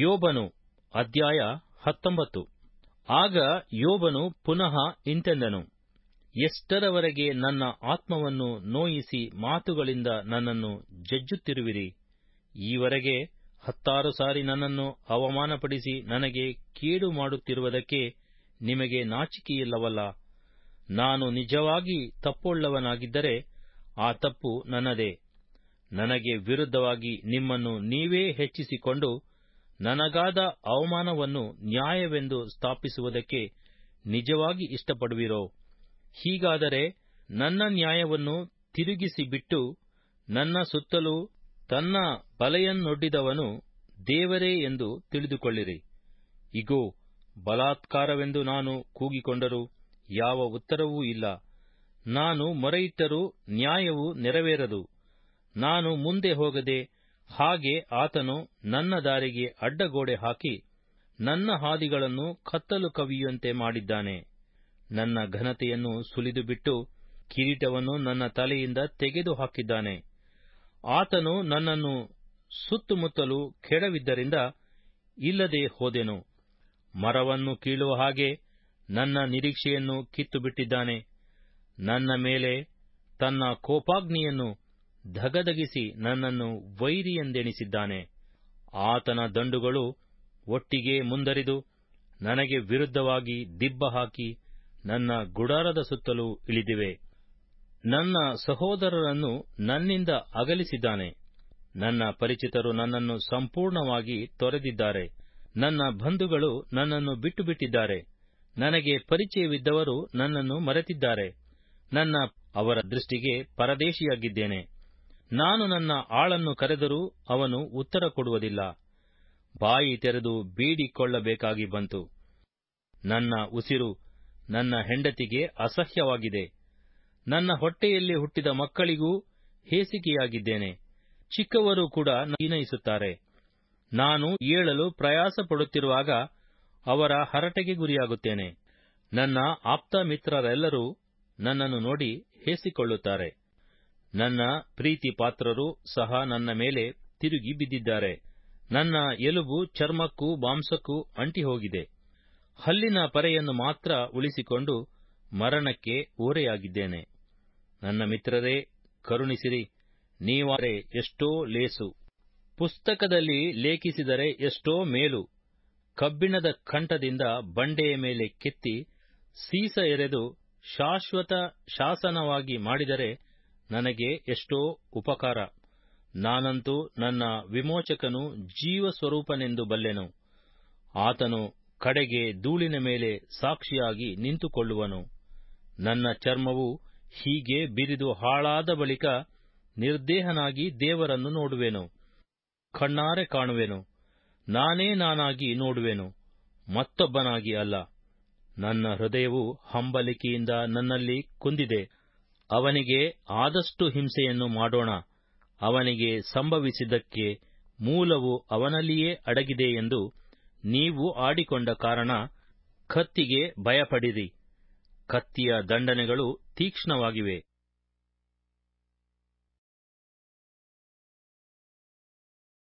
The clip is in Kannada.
ಯೋಬನು ಅಧ್ಯಾಯ ಹತ್ತೊಂಬತ್ತು ಆಗ ಯೋಬನು ಪುನಃ ಇಂತೆಂದನು ಎಷ್ಟರವರೆಗೆ ನನ್ನ ಆತ್ಮವನ್ನು ನೋಯಿಸಿ ಮಾತುಗಳಿಂದ ನನ್ನನ್ನು ಜಜ್ಜುತ್ತಿರುವಿರಿ ಈವರೆಗೆ ಹತ್ತಾರು ಸಾರಿ ನನ್ನನ್ನು ಅವಮಾನಪಡಿಸಿ ನನಗೆ ಕೇಡು ಮಾಡುತ್ತಿರುವುದಕ್ಕೆ ನಿಮಗೆ ನಾಚಿಕೆಯಿಲ್ಲವಲ್ಲ ನಾನು ನಿಜವಾಗಿ ತಪ್ಪುಳ್ಳವನಾಗಿದ್ದರೆ ಆ ತಪ್ಪು ನನ್ನದೇ ನನಗೆ ವಿರುದ್ಧವಾಗಿ ನಿಮ್ಮನ್ನು ನೀವೇ ಹೆಚ್ಚಿಸಿಕೊಂಡು ನನಗಾದ ಅವಮಾನವನ್ನು ನ್ಯಾಯವೆಂದು ಸ್ಥಾಪಿಸುವುದಕ್ಕೆ ನಿಜವಾಗಿ ಇಷ್ಟಪಡುವಿರೋ ಹೀಗಾದರೆ ನನ್ನ ನ್ಯಾಯವನ್ನು ತಿರುಗಿಸಿಬಿಟ್ಟು ನನ್ನ ಸುತ್ತಲೂ ತನ್ನ ಬಲೆಯನ್ನೊಡ್ಡಿದವನು ದೇವರೇ ಎಂದು ತಿಳಿದುಕೊಳ್ಳಿರಿ ಇಗೋ ಬಲಾತ್ಕಾರವೆಂದು ನಾನು ಕೂಗಿಕೊಂಡರೂ ಯಾವ ಉತ್ತರವೂ ಇಲ್ಲ ನಾನು ಮೊರೆಯಿಟ್ಟರೂ ನ್ಯಾಯವು ನೆರವೇರದು ನಾನು ಮುಂದೆ ಹೋಗದೆ ಹಾಗೆ ಆತನು ನನ್ನ ದಾರಿಗೆ ಅಡ್ಡಗೋಡೆ ಹಾಕಿ ನನ್ನ ಹಾದಿಗಳನ್ನು ಕತ್ತಲು ಕವಿಯುವಂತೆ ಮಾಡಿದ್ದಾನೆ ನನ್ನ ಘನತೆಯನ್ನು ಸುಲಿದುಬಿಟ್ಟು ಕಿರೀಟವನ್ನು ನನ್ನ ತಲೆಯಿಂದ ತೆಗೆದು ಹಾಕಿದ್ದಾನೆ ಆತನು ನನ್ನನ್ನು ಸುತ್ತಮುತ್ತಲು ಕೆಡವಿದ್ದರಿಂದ ಇಲ್ಲದೆ ಹೋದೆನು ಮರವನ್ನು ಕೀಳುವ ಹಾಗೆ ನನ್ನ ನಿರೀಕ್ಷೆಯನ್ನು ಕಿತ್ತು ಬಿಟ್ಟಿದ್ದಾನೆ ನನ್ನ ಮೇಲೆ ತನ್ನ ಕೋಪಾಗ್ನಿಯನ್ನು ಧಗಧಗಿಸಿ ನನ್ನನ್ನು ವೈರಿಯೆಂದೆಣಿಸಿದ್ದಾನೆ ಆತನ ದಂಡುಗಳು ಒಟ್ಟಿಗೆ ಮುಂದರಿದು ನನಗೆ ವಿರುದ್ಧವಾಗಿ ದಿಬ್ಬ ಹಾಕಿ ನನ್ನ ಗುಡಾರದ ಸುತ್ತಲೂ ಇಳಿದಿವೆ ನನ್ನ ಸಹೋದರರನ್ನು ನನ್ನಿಂದ ಅಗಲಿಸಿದ್ದಾನೆ ನನ್ನ ಪರಿಚಿತರು ನನ್ನನ್ನು ಸಂಪೂರ್ಣವಾಗಿ ತೊರೆದಿದ್ದಾರೆ ನನ್ನ ಬಂಧುಗಳು ನನ್ನನ್ನು ಬಿಟ್ಟುಬಿಟ್ಟಿದ್ದಾರೆ ನನಗೆ ಪರಿಚಯವಿದ್ದವರು ನನ್ನನ್ನು ಮರೆತಿದ್ದಾರೆ ನನ್ನ ಅವರ ದೃಷ್ಟಿಗೆ ಪರದೇಶಿಯಾಗಿದ್ದೇನೆ ನಾನು ನನ್ನ ಆಳನ್ನು ಕರೆದರೂ ಅವನು ಉತ್ತರ ಕೊಡುವುದಿಲ್ಲ ಬಾಯಿ ತೆರೆದು ಬೀಡಿಕೊಳ್ಳಬೇಕಾಗಿ ಬಂತು ನನ್ನ ಉಸಿರು ನನ್ನ ಹೆಂಡತಿಗೆ ಅಸಹ್ಯವಾಗಿದೆ ನನ್ನ ಹೊಟ್ಟೆಯಲ್ಲಿ ಹುಟ್ಟಿದ ಮಕ್ಕಳಿಗೂ ಹೇಸಿಕೆಯಾಗಿದ್ದೇನೆ ಚಿಕ್ಕವರು ಕೂಡ ನಿನಯಿಸುತ್ತಾರೆ ನಾನು ಏಳಲು ಪ್ರಯಾಸ ಪಡುತ್ತಿರುವಾಗ ಅವರ ಹರಟೆಗೆ ಗುರಿಯಾಗುತ್ತೇನೆ ನನ್ನ ಆಪ್ತ ಮಿತ್ರರೆಲ್ಲರೂ ನನ್ನನ್ನು ನೋಡಿ ಹೇಸಿಕೊಳ್ಳುತ್ತಾರೆ ನನ್ನ ಪ್ರೀತಿ ಪಾತ್ರರು ಸಹ ನನ್ನ ಮೇಲೆ ತಿರುಗಿ ಬಿದ್ದಿದ್ದಾರೆ ನನ್ನ ಎಲುಬು ಚರ್ಮಕ್ಕೂ ಮಾಂಸಕ್ಕೂ ಹೋಗಿದೆ ಹಲ್ಲಿನ ಪರೆಯನ್ನು ಮಾತ್ರ ಉಳಿಸಿಕೊಂಡು ಮರಣಕ್ಕೆ ಓರೆಯಾಗಿದ್ದೇನೆ ನನ್ನ ಮಿತ್ರರೇ ಕರುಣಿಸಿರಿ ನೀವಾರೆ ಎಷ್ಟೋ ಲೇಸು ಪುಸ್ತಕದಲ್ಲಿ ಲೇಖಿಸಿದರೆ ಎಷ್ಟೋ ಮೇಲು ಕಬ್ಬಿಣದ ಕಂಠದಿಂದ ಬಂಡೆಯ ಮೇಲೆ ಕೆತ್ತಿ ಸೀಸ ಎರೆದು ಶಾಶ್ವತ ಶಾಸನವಾಗಿ ಮಾಡಿದರೆ ನನಗೆ ಎಷ್ಟೋ ಉಪಕಾರ ನಾನಂತೂ ನನ್ನ ವಿಮೋಚಕನು ಜೀವಸ್ವರೂಪನೆಂದು ಬಲ್ಲೆನು ಆತನು ಕಡೆಗೆ ಧೂಳಿನ ಮೇಲೆ ಸಾಕ್ಷಿಯಾಗಿ ನಿಂತುಕೊಳ್ಳುವನು ನನ್ನ ಚರ್ಮವು ಹೀಗೆ ಬಿರಿದು ಹಾಳಾದ ಬಳಿಕ ನಿರ್ದೇಹನಾಗಿ ದೇವರನ್ನು ನೋಡುವೆನು ಕಣ್ಣಾರೆ ಕಾಣುವೆನು ನಾನೇ ನಾನಾಗಿ ನೋಡುವೆನು ಮತ್ತೊಬ್ಬನಾಗಿ ಅಲ್ಲ ನನ್ನ ಹೃದಯವು ಹಂಬಲಿಕೆಯಿಂದ ನನ್ನಲ್ಲಿ ಕುಂದಿದೆ ಅವನಿಗೆ ಆದಷ್ಟು ಹಿಂಸೆಯನ್ನು ಮಾಡೋಣ ಅವನಿಗೆ ಸಂಭವಿಸಿದ್ದಕ್ಕೆ ಮೂಲವು ಅವನಲ್ಲಿಯೇ ಅಡಗಿದೆ ಎಂದು ನೀವು ಆಡಿಕೊಂಡ ಕಾರಣ ಕತ್ತಿಗೆ ಭಯಪಡಿರಿ ಕತ್ತಿಯ ದಂಡನೆಗಳು ತೀಕ್ಷ್ಣವಾಗಿವೆ